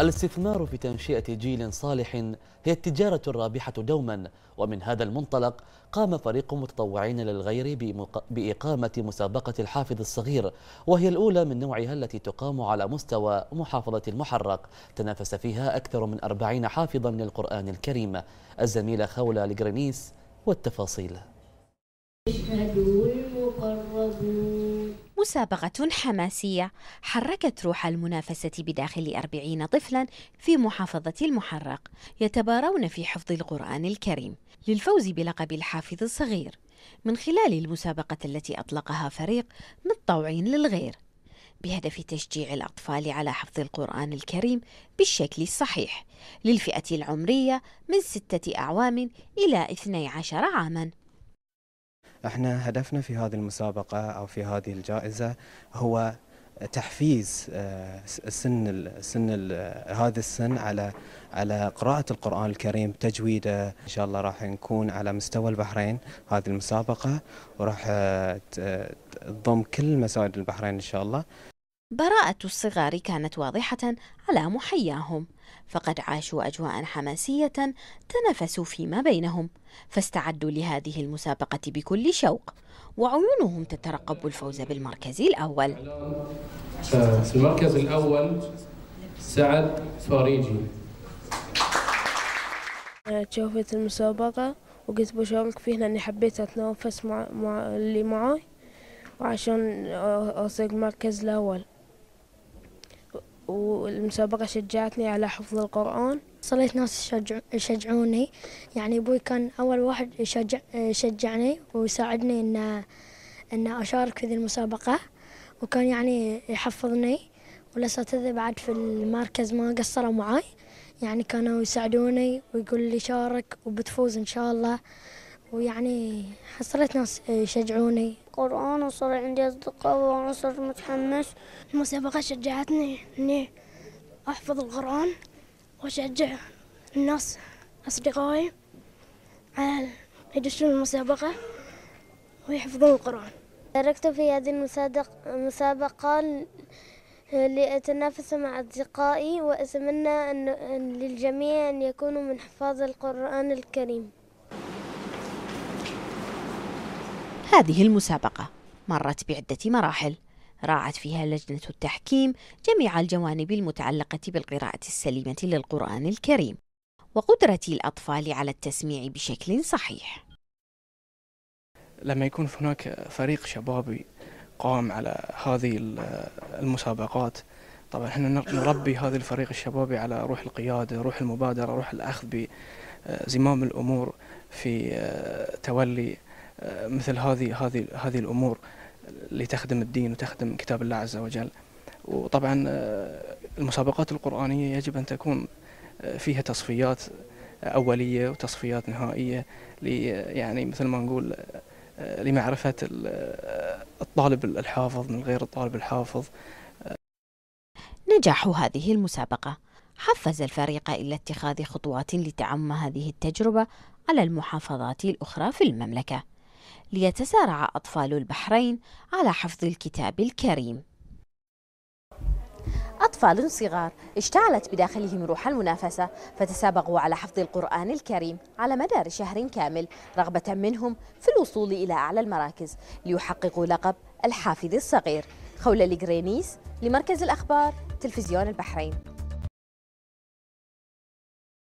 الاستثمار في تنشئة جيل صالح هي التجارة الرابحة دوما ومن هذا المنطلق قام فريق متطوعين للغير بإقامة مسابقة الحافظ الصغير وهي الأولى من نوعها التي تقام على مستوى محافظة المحرق تنافس فيها أكثر من أربعين حافظا من القرآن الكريم الزميلة خولة لجرينيس والتفاصيل يشهد المقربون مسابقة حماسية حركت روح المنافسة بداخل أربعين طفلا في محافظة المحرق يتبارون في حفظ القرآن الكريم للفوز بلقب الحافظ الصغير من خلال المسابقة التي أطلقها فريق متطوعين للغير بهدف تشجيع الأطفال على حفظ القرآن الكريم بالشكل الصحيح للفئة العمرية من ستة أعوام إلى 12 عاماً احنا هدفنا في هذه المسابقة أو في هذه الجائزة هو تحفيز آه، سن السن هذا السن على على قراءة القرآن الكريم تجويده إن شاء الله راح نكون على مستوى البحرين هذه المسابقة وراح تضم كل مساجد البحرين إن شاء الله براءة الصغار كانت واضحة على محياهم فقد عاشوا أجواء حماسية تنافسوا فيما بينهم فاستعدوا لهذه المسابقة بكل شوق وعيونهم تترقب الفوز بالمركز الأول في المركز الأول سعد فريجي تشوفت المسابقة وقلت بشارك فيه لأني حبيت أتنافس مع, مع اللي معاي وعشان أوصل المركز الأول والمسابقة شجعتني على حفظ القرآن صليت ناس يشجع يشجعوني يعني أبوي كان أول واحد يشجع يشجعني ويساعدني إن إن أشارك في ذي المسابقة وكان يعني يحفظني والأساتذة بعد في المركز ما قصروا معاي يعني كانوا يساعدوني ويقول لي شارك وبتفوز إن شاء الله ويعني حصلت ناس آه، يشجعوني قرآن وصار عندي أصدقاء وصرت متحمس المسابقة شجعتني إني أحفظ القرآن وأشجع الناس أصدقائي على يدشون المسابقة ويحفظون القرآن شاركت في هذه المسابقة لأتنافس مع أصدقائي وأتمنى أن للجميع أن يكونوا من حفاظ القرآن الكريم هذه المسابقة مرت بعدة مراحل راعت فيها لجنة التحكيم جميع الجوانب المتعلقة بالقراءة السليمة للقرآن الكريم وقدرة الأطفال على التسميع بشكل صحيح لما يكون هناك فريق شبابي قام على هذه المسابقات طبعا احنا نربي هذا الفريق الشبابي على روح القيادة روح المبادرة روح الأخذ بزمام الأمور في آه، تولي مثل هذه هذه هذه الامور اللي تخدم الدين وتخدم كتاب الله عز وجل وطبعا آه، المسابقات القرآنية يجب أن تكون آه، فيها تصفيات آه، أولية وتصفيات نهائية يعني مثل ما نقول لمعرفة الطالب الحافظ من غير الطالب الحافظ نجاح هذه المسابقة حفز الفريق إلى اتخاذ خطوات لتعم هذه التجربة على المحافظات الأخرى في المملكة ليتسارع أطفال البحرين على حفظ الكتاب الكريم أطفال صغار اشتعلت بداخلهم روح المنافسة فتسابقوا على حفظ القرآن الكريم على مدار شهر كامل رغبة منهم في الوصول إلى أعلى المراكز ليحققوا لقب الحافظ الصغير خولة الجرينيس لمركز الأخبار تلفزيون البحرين